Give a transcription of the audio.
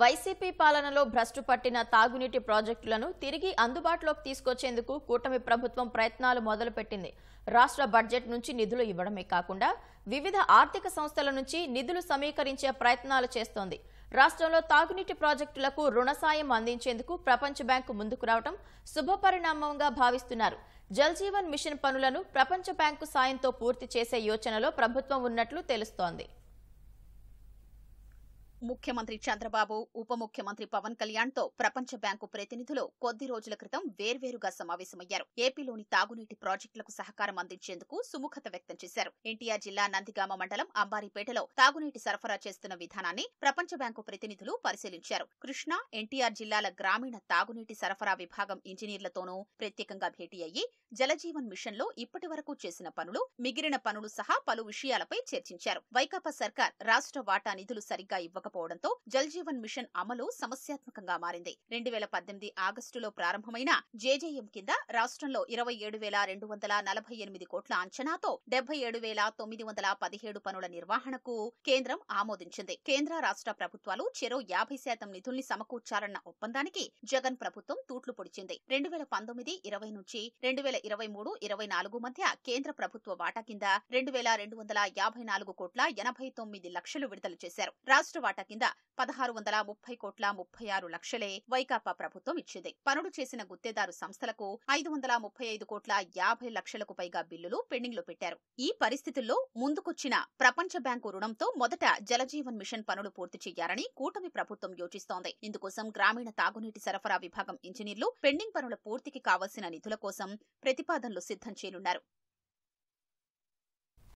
YCP పాలనలో భ్రష్టు పట్టిన తాగునీటి ప్రాజెక్టులను తిరిగి అందుబాటులోకి తీసుకొచ్చేందుకు కూటమి ప్రభుత్వం ప్రయత్నాలు మొదలుపెట్టింది రాష్ట్ర బడ్జెట్ నుంచి నిధులు ఇవ్వడమే కాకుండా వివిధ ఆర్థిక సంస్థల నుంచి నిధులు సమీకరించే ప్రయత్నాలు చేస్తోంది రాష్ట్రంలో తాగునీటి ప్రాజెక్టులకు రుణ సాయం అందించేందుకు ప్రపంచ బ్యాంకు ముందుకు రావడం శుభపరిణామంగా భావిస్తున్నారు జల్ జీవన్ మిషన్ పనులను ప్రపంచ బ్యాంకు సాయంతో పూర్తి చేసే యోచనలో ప్రభుత్వం ఉన్నట్లు తెలుస్తోంది ముఖ్యమంత్రి చంద్రబాబు ఉప ముఖ్యమంత్రి పవన్ కళ్యాణ్ తో ప్రపంచ బ్యాంకు ప్రతినిధులు కొద్ది రోజుల క్రితం వేర్వేరుగా సమావేశమయ్యారు ఏపీలోని తాగునీటి ప్రాజెక్టులకు సహకారం అందించేందుకు సుముఖత వ్యక్తం చేశారు ఎన్టీఆర్ జిల్లా నందిగామ మండలం అంబారిపేటలో తాగునీటి సరఫరా చేస్తున్న విధానాన్ని ప్రపంచ బ్యాంకు ప్రతినిధులు పరిశీలించారు కృష్ణా ఎన్టీఆర్ జిల్లాల గ్రామీణ తాగునీటి సరఫరా విభాగం ఇంజనీర్లతోనూ ప్రత్యేకంగా భేటీ అయ్యి జలజీవన్ మిషన్ లో ఇప్పటి వరకు చేసిన పనులు మిగిలిన పనులు సహా పలు విషయాలపై చర్చించారు వైకాపా సర్కార్ రాష్ట్ర వాటా నిధులు సరిగ్గా ఇవ్వక కాకపోవడంతో జల్జీవన్ మిషన్ అమలు సమస్యాత్మకంగా మారింది రెండు వేల పద్దెనిమిది ఆగస్టులో ప్రారంభమైన జేజేఎం కింద రాష్టంలో ఇరవై ఏడు వేల రెండు వందల నలభై ఎనిమిది కోట్ల అంచనాతో డెబ్బై ఏడు వేల తొమ్మిది వందల పదిహేడు పనుల నిర్వహణకు కేంద్రం ఆమోదించింది కేంద్ర రాష్ట ప్రభుత్వాలు చెరో యాభై శాతం నిధుల్ని సమకూర్చాలన్న ఒప్పందానికి జగన్ ప్రభుత్వం తూట్లు పొడిచింది రెండు వేల పంతొమ్మిది ఇరవై నుంచి రెండు వేల ఇరవై మూడు ఇరవై నాలుగు మధ్య కేంద్ర ప్రభుత్వ వాటా కింద రెండు వేల రెండు వందల యాభై నాలుగు కోట్ల ఎనభై తొమ్మిది లక్షలు విడుదల చేశారు రాష్ట్ర బాట కింద పదహారు వందల ముప్పై కోట్ల ముప్పై ఆరు లక్షలే వైకాపా ప్రభుత్వం ఇచ్చింది పనులు చేసిన గుత్తేదారు సంస్థలకు ఐదు వందల ముప్పై ఐదు కోట్ల యాభై లక్షలకు పైగా బిల్లులు పెండింగ్ లో పెట్టారు ఈ పరిస్థితుల్లో ముందుకొచ్చిన ప్రపంచ బ్యాంకు రుణంతో మొదట జలజీవన్ మిషన్ పనులు పూర్తి చేయాలని కూటమి ప్రభుత్వం యోచిస్తోంది ఇందుకోసం గ్రామీణ తాగునీటి సరఫరా విభాగం ఇంజనీర్లు పెండింగ్ పనుల పూర్తికి కావలసిన నిధుల కోసం ప్రతిపాదనలు సిద్ధం చేయనున్నారు